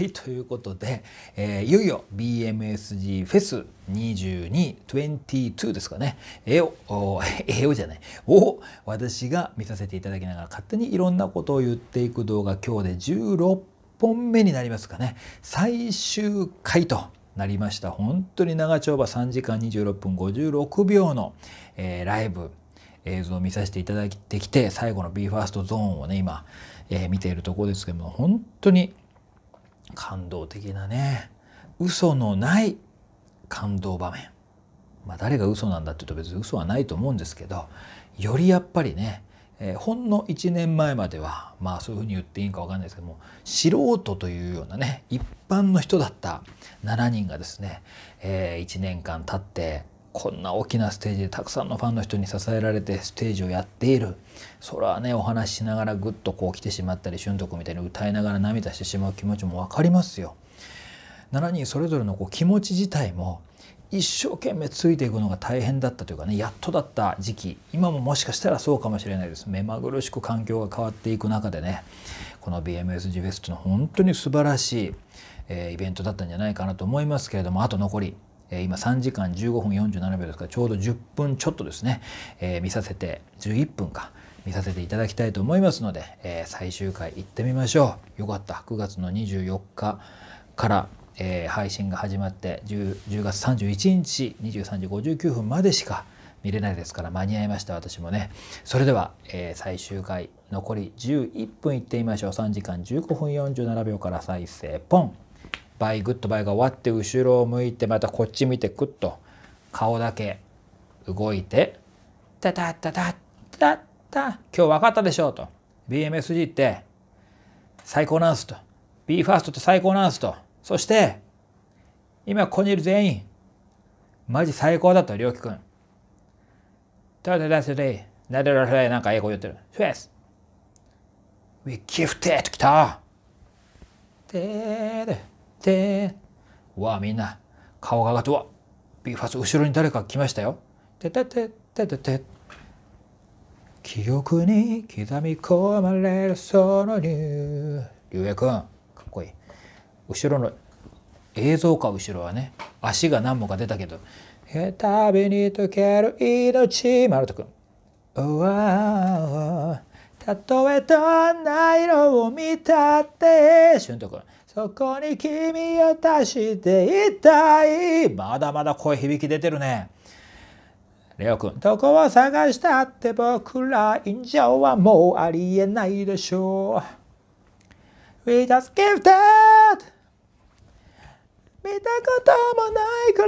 はいということで、えー、いよいよ BMSG フェス2222ですかね絵を 絵をじゃないを私が見させていただきながら勝手にいろんなことを言っていく動画今日で16本目になりますかね最終回となりました本当に長丁場3時間26分56秒の、えー、ライブ映像を見させていただいてきて最後の BE:FIRST ゾーンをね今、えー、見ているところですけども本当に感動的なね嘘のない感動場面まあ誰が嘘なんだって言うと別に嘘はないと思うんですけどよりやっぱりね、えー、ほんの1年前まではまあそういうふうに言っていいんか分かんないですけども素人というようなね一般の人だった7人がですね、えー、1年間経ってこんな大きなステージでたくさんのファンの人に支えられてステージをやっているそれはねお話ししながらぐっとこう来てしまったり俊徳みたいに歌いながら涙してしまう気持ちも分かりますよ。7人それぞれのこう気持ち自体も一生懸命ついていくのが大変だったというかねやっとだった時期今ももしかしたらそうかもしれないです目まぐるしく環境が変わっていく中でねこの BMSG フェスというのは本当に素晴らしい、えー、イベントだったんじゃないかなと思いますけれどもあと残り今3時間15分47秒ですからちょうど10分ちょっとですね、え見させて11分か見させていただきたいと思いますので、え最終回行ってみましょうよかった9月の24日からえー、配信が始まって 10, 10月31日23時59分までしか見れないですから間に合いました私もねそれでは、えー、最終回残り11分いってみましょう3時間15分47秒から再生ポンバイグッドバイが終わって後ろを向いてまたこっち見てクッと顔だけ動いて「タタタタタタ今日分かったでしょ」う」と「BMSG って最高なんす」と「BE:FIRST って最高なんす」とそして今ここにいる全員マジ最高だと涼樹くん。タタタタタなタらタなんか英語言ってる。フェス !We gifted! きたでーで。てわあ、みんな、顔が上がって、わビーファス、後ろに誰か来ましたよ。てててててて。記憶に刻み込まれるその理由。竜也くん、かっこいい。後ろの、映像か、後ろはね。足が何本か出たけど。へ旅に溶ける命、丸太くん。うわたとえどんな色を見たって、俊とくん。そこに君を足していたい。まだまだ声響き出てるね。レオくん、どこを探したって僕ら以上はもうありえないでしょう。We just gifted! 見たこともないく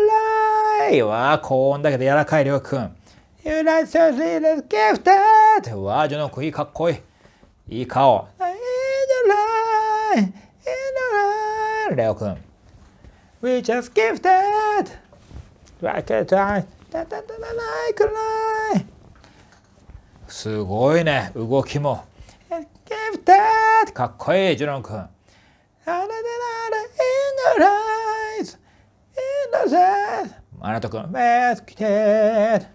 らい。わあ、高音だけど柔らかいょうくん。You like to s i e t h i gifted! わあ、ジョノクいいかっこいい。いい顔。いいじゃない。るレオくん We just gifted! わけたいたたたたないくらいすごいね動きも Gifted! かっこいいジュロンくんあれでなら、In e rise! i e s e n あなたくん Let's get it!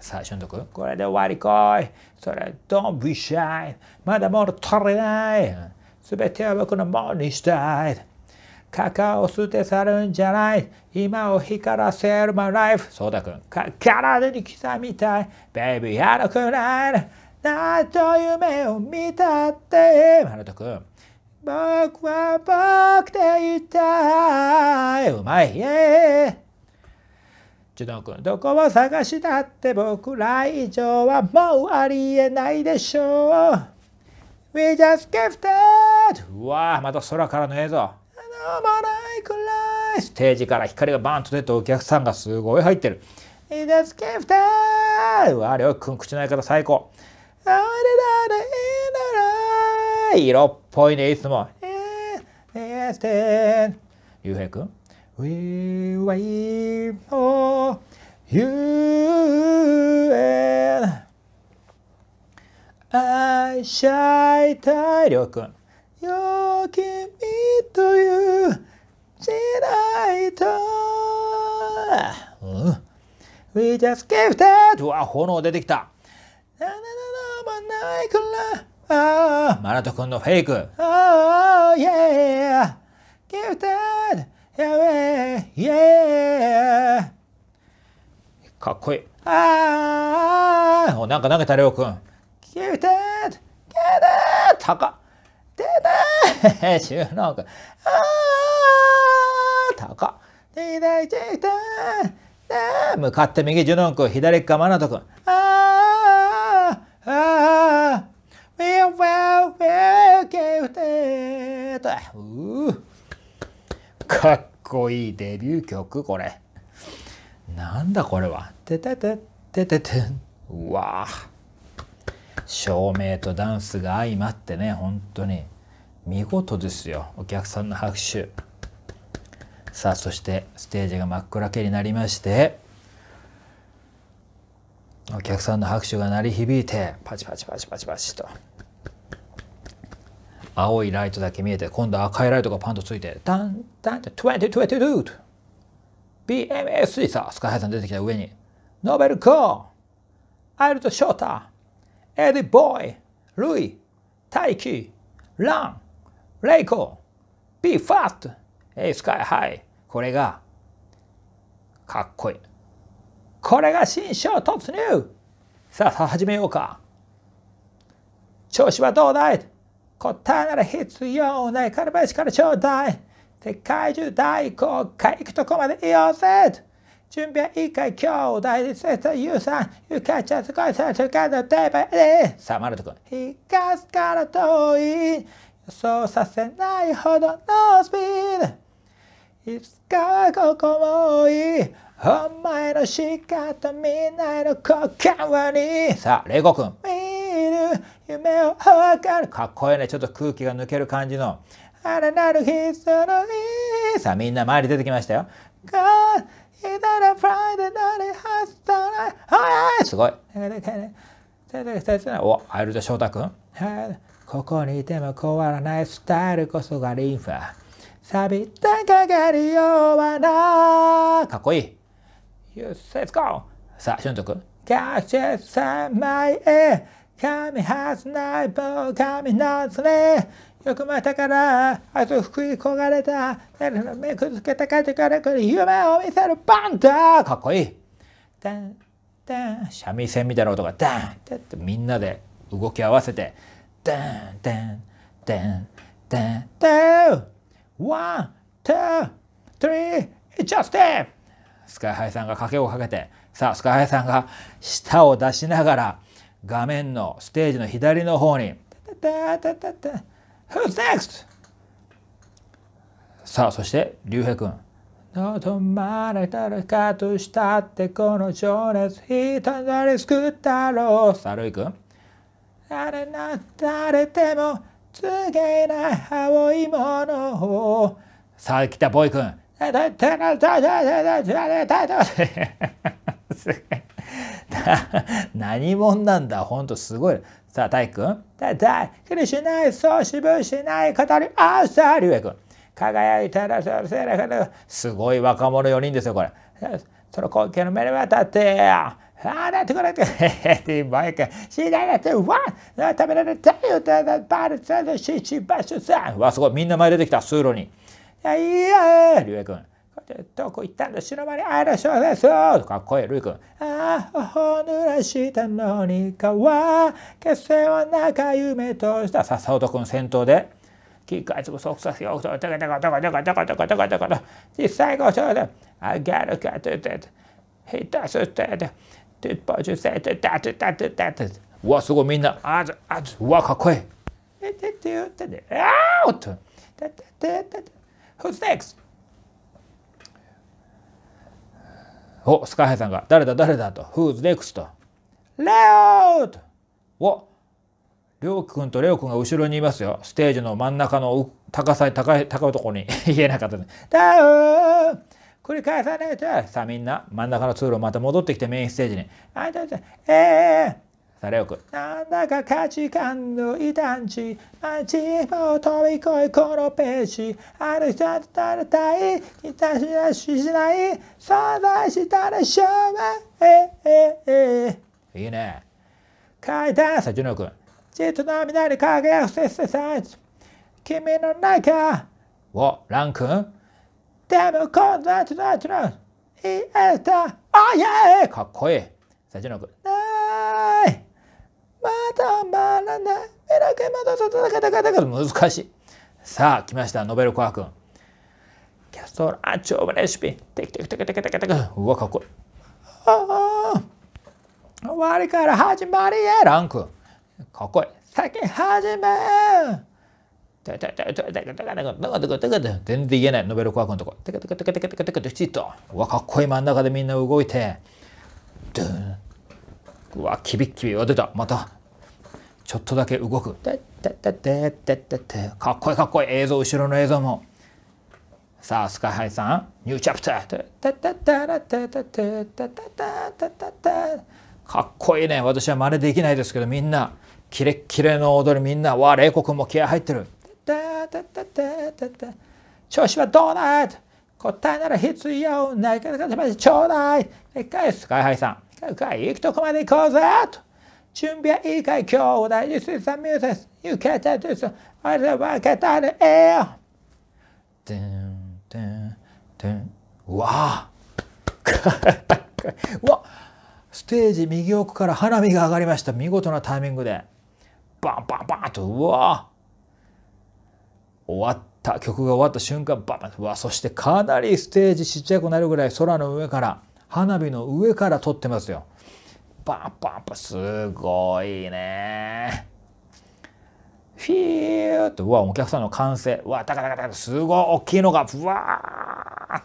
最初のとこれで終わりこいそれ Don't be shy まだもの取れないすては僕のものにしたいカカオ捨て去るんじゃない今を光らせるマンライフそうだくんか体に刻みたいベイビーやるくらいなんと夢を見たってマルトくん僕は僕でいたいうまいイエージュノ君どこを探したって僕ら以上はもうありえないでしょう We just gifted! うわまた空からの映像ないくらいステージから光がバーンと出てお客さんがすごい入ってる。いいですくん口のやり方最高。色っぽいね、いつも。えー、えー、ゆうへいくん。We wait for you and I s h y l i りょうくん。ないと、うん、We just gave t h a うわ炎出てきたななななないからああマラト君のフェイクああ yeah give that y e yeah かっこいいああなんか投げたレオ君 give that get that 高っ出た 収納君ああ高。で、大ェイター向かって右、ジュノン君、左、カマナト君。ああ、ああ、ウうかっこいいデビュー曲、これ。なんだこれは。ててて、ててて。うわ照明とダンスが相まってね、本当に。見事ですよ。お客さんの拍手。さあそしてステージが真っ暗けになりましてお客さんの拍手が鳴り響いてパチパチパチパチパチと青いライトだけ見えて今度赤いライトがパンとついてダンダンと2022と BMS さあスカイハイさん出てきた上にノーベルコーアイルト・ショーターエディ・ボーイルイタキーランレイコー B ファット A スカイハイこれがかっこいいこれが新章突入さあさあ始めようか調子はどうだい答えなら必要ないカルバイからちょうだい世界中大公開行くとこまでいようぜ準備はいいかい兄弟でせさゆうさんゆかちゃんすごいさすがのテーマでさあマルトかすから遠い予想させないほどのスピードいつかここもいいお前の仕方みんなの心にさあレゴくん見る夢を分かるかっこいいねちょっと空気が抜ける感じのあらなる必のいいさあみんな周り出てきましたよ God, he done a pride and done t has done it おいすごいおアイルド翔太くんここにいても変わらないスタイルこそがリンファ錆びたかがりようわな。かっこいい You say let's go さあ俊徳学習三枚へ神はずない棒神なずれ欲またから、あと福井焦がれた、目くずけたかてからくる夢を見せるバンダーかっこいいダンダン三味線みたいな音がダンってみんなで動き合わせてダンダンダンダンダンワン、ツー、w リー、イ r e e j u s s スカイハイさんが掛けをかけて、さあ、スカイハイさんが舌を出しながら、画面のステージの左の方に、タタタタタ Who's next? さあ、そして、竜兵くん。とまれたかとしたってこの情熱ひなり救ったろう。さあ、ルイくん。誰な、誰でもすげえな青いものをさあ来たボーイ君 何者なんだほんとすごいさあ大君だだ苦にしないそうしぶしない語りあっさりゅうえ君輝いたらそれせらすごい若者4人ですよこれその光景の目に渡ってあなたこれって、前か、死なれて、うわ食べられたよ、だだ、バルサのシシバシュさん。わ、すごい、みんな前出てきた、通路に。いや、竜也君。どこ行ったんだ死ぬまで嵐をですよかっこいい、ルイ君。ああ、ほぬらしたのに川、決戦は中夢とした。笹男君先頭で。機械つぶそくさせようと、かたかたかたかたかたかたかたか実際ご賞で、あげるかと言って、下手すって、てっぱちせてたてたてたてうわすごいみんなあずあずうわかっこいいてててよててあーっとてててて Who's next? おスカイハイさんが誰だ誰だと Who's next? とレオとおりょうきくんとレオくんが後ろにいますよステージの真ん中の高さ高い高いところに言えなかったね。繰り返さないとさあみんな真ん中の通路また戻ってきてメインステージに「あいたいたええー、さあよく「なんだか価値観の異端児街を飛び越えこのページある人た食べたいひたしなししない存在したでしょうえええええいいねいた、さジュノ君じっと涙に輝くせっせさ君の中をラン君でもこんなちなちな、イエスあいえかっこいい。最初の句。ない。またまらない。メラケマと戦った方が難しい。さあ、来ました、ノベルコア君。キャストランチオブレシピ。テキテキテキテキテキテキ。うわ、かっこいい。ああ。終わりから始まりへ、ランク。かっこいい。先始め。全然言えないノベルコアコのとこテカテカテカテカテカテカテきちっとうわかっこいい真ん中でみんな動いてドゥンうわキビッキビ出たまたちょっとだけ動くかっこいいかっこいい映像後ろの映像もさあスカイハイさんニューチャプターかっこいいね私は真似できないですけどみんなキレッキレの踊りみんなわあ玲子君も気合入ってるタタタタタタ調子はどうだ答えなら必要ないから勝ちまちょうだいでかいスカイハイさんか行くとこまで行こうぜと準備はいいかい兄弟 This is the you can't do this I don't want t ドゥンドゥンドゥンうわ わステージ右奥から花火が上がりました見事なタイミングでバンバンバンとうわ終わった曲が終わった瞬間ババうわそしてかなりステージちっちゃくなるぐらい空の上から花火の上から撮ってますよ。バンバンバンすごいね。フィーッとうわお客さんの歓声うわタカタカタカすごい大きいのがうわ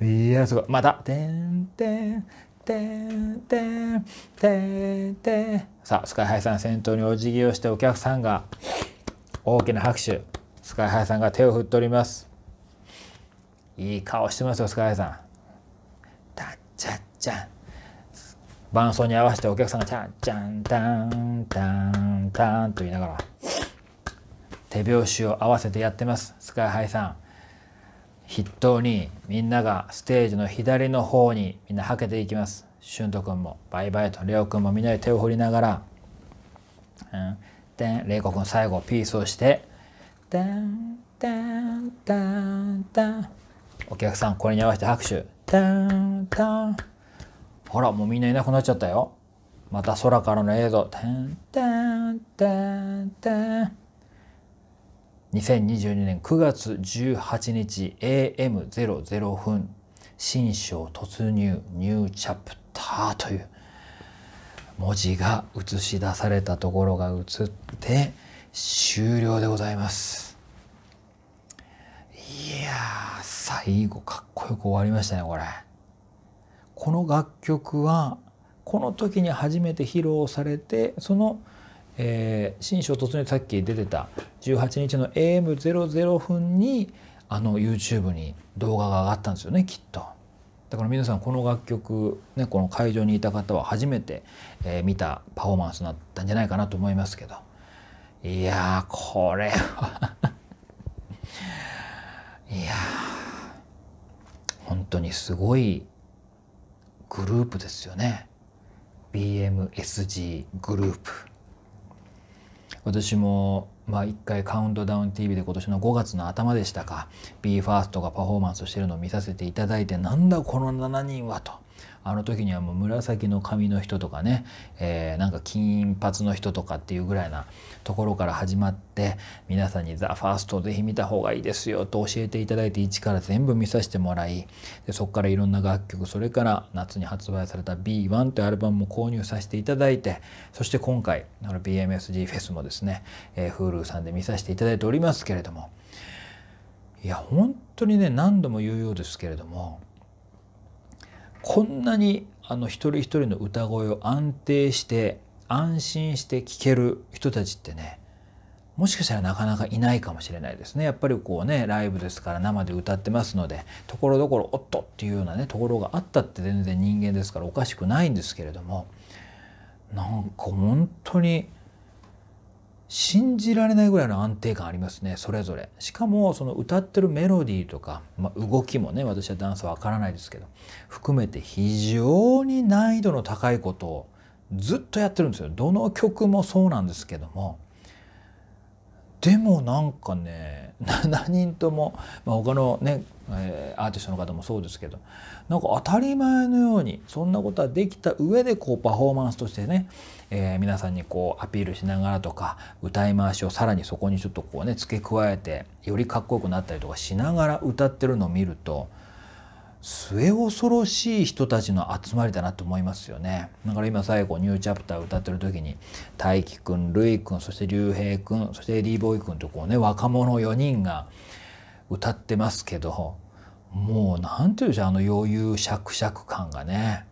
ー いやすごいまた「てんてんてんてんてんてんさあスカイハイさん先頭にお辞儀をしてお客さんが大きな拍手スカイハイさんが手を振っておりますいい顔してますよスカイハイさんたっちゃっちゃ伴奏に合わせてお客さんが「ちゃんちゃんタんタんタん」と言いながら手拍子を合わせてやってますスカイハイさん筆頭にみんながステージの左の方にみんなはけていきますしゅ俊斗君もバイバイとレオ君もみんなで手を振りながら、うん、でレイコ君最後ピースをして「ダンダンダンダン」お客さんこれに合わせて拍手「ダンダン」ほらもうみんないなくなっちゃったよまた空からの映像「ダンダンダンダン」2022年9月18日 AM00 分新章突入ニューチャプターという文字が映し出されたところが映って終了でございますいや最後かっこよく終わりましたねこれこの楽曲はこの時に初めて披露されてその「えー、新書突入さっき出てた18日の AM00 分にあの YouTube に動画が上がったんですよねきっと。だから皆さんこの楽曲、ね、この会場にいた方は初めて、えー、見たパフォーマンスだったんじゃないかなと思いますけどいやこれは いや本当にすごいグループですよね BMSG グループ。私もまあ一回カウントダウン TV で今年の5月の頭でしたか BE:FIRST がパフォーマンスしてるのを見させていただいてなんだこの7人はと。あの時にはもう紫の髪の人とかね、えー、なんか金髪の人とかっていうぐらいなところから始まって皆さんに「ザ・ファーストをぜひ見た方がいいですよと教えていただいて一から全部見させてもらいでそこからいろんな楽曲それから夏に発売された B1 というアルバムも購入させていただいてそして今回あの BMSG フェスもですね、えー、Hulu さんで見させていただいておりますけれどもいや本当にね何度も言うようですけれどもこんなにあの一人一人の歌声を安定して安心して聴ける人たちってねもしかしたらなかなかいないかもしれないですねやっぱりこうねライブですから生で歌ってますのでところどころおっとっていうようなねところがあったって全然人間ですからおかしくないんですけれどもなんか本当に信じられないぐらいの安定感ありますねそれぞれしかもその歌ってるメロディーとか、まあ、動きもね私はダンスわ分からないですけど含めて非常に難易度の高いことをずっとやってるんですよどの曲もそうなんですけどもでもなんかね7 人とも、まあ、他のねえアーティストの方もそうですけどなんか当たり前のようにそんなことはできた上でこうパフォーマンスとしてね、えー、皆さんにこうアピールしながらとか歌い回しをさらにそこにちょっとこうね付け加えてよりかっこよくなったりとかしながら歌ってるのを見ると末恐ろしい人たちの集まりだなと思いますよねだから今最後ニューチャプター歌ってる時に大樹くんるいくんそして竜兵くんそしてリーボーイくんとこうね若者4人が。歌ってますけどもう何て言うんでしょうあの余裕しゃくしゃく感がね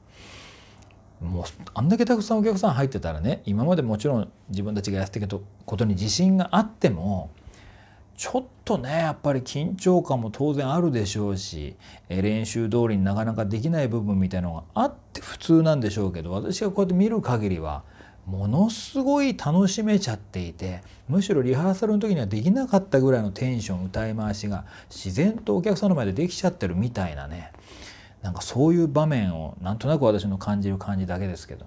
もうあんだけたくさんお客さん入ってたらね今までもちろん自分たちがやってきたことに自信があってもちょっとねやっぱり緊張感も当然あるでしょうし練習通りになかなかできない部分みたいのがあって普通なんでしょうけど私がこうやって見る限りはものすごい楽しめちゃっていてむしろリハーサルの時にはできなかったぐらいのテンション歌い回しが自然とお客さんの前でできちゃってるみたいなねなんかそういう場面をなんとなく私の感じる感じだけですけど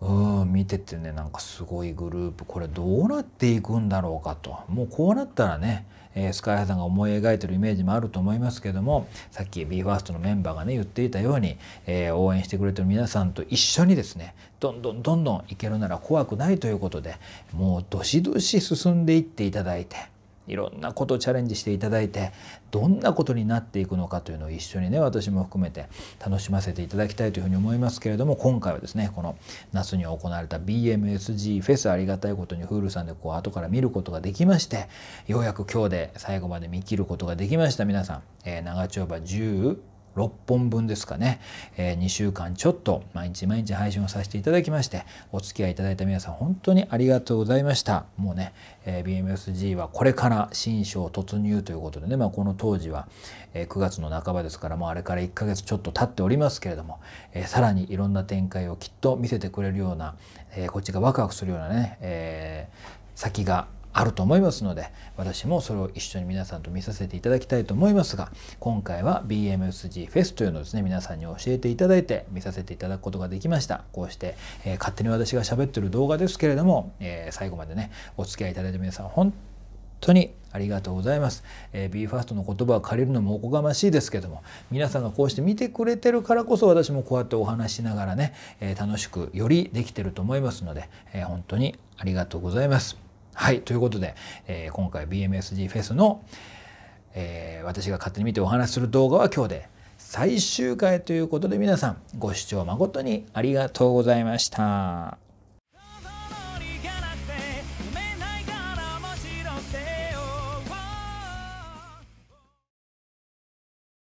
うん見ててねなんかすごいグループこれどうなっていくんだろうかともうこうなったらね、えー、スカイハさんが思い描いてるイメージもあると思いますけどもさっき BE:FIRST のメンバーがね言っていたように、えー、応援してくれてる皆さんと一緒にですねどんどんどんどんいけるなら怖くないということでもうどしどし進んでいっていただいて。いろんなことをチャレンジしていただいてどんなことになっていくのかというのを一緒にね私も含めて楽しませていただきたいというふうに思いますけれども今回はですねこの夏に行われた BMSG フェスありがたいことに Hulu さんでこう後から見ることができましてようやく今日で最後まで見切ることができました皆さん、えー、長丁場10 6本分ですかね、えー、2週間ちょっと毎日毎日配信をさせていただきましてお付き合いいただいた皆さん本当にありがとうございましたもうね、えー、BMSG はこれから新章突入ということでね、まあ、この当時は、えー、9月の半ばですからもうあれから1ヶ月ちょっと経っておりますけれども、えー、さらにいろんな展開をきっと見せてくれるような、えこっちがワクワクするようなね、え先があると思いますので私もそれを一緒に皆さんと見させていただきたいと思いますが今回は BMSG フェスというのをですね皆さんに教えていただいて見させていただくことができましたこうして、えー、勝手に私が喋ってる動画ですけれども、えー、最後までねお付き合いいただいた皆さん本当にありがとうございます。えー、BE:FIRST の言葉を借りるのもおこがましいですけども皆さんがこうして見てくれてるからこそ私もこうやってお話しながらね、えー、楽しくよりできてると思いますので、えー、本当にありがとうございます。はい、ということで、えー、今回 BMSG フェスの、えー、私が勝手に見てお話しする動画は今日で最終回ということで皆さんご視聴誠にありがとうございました。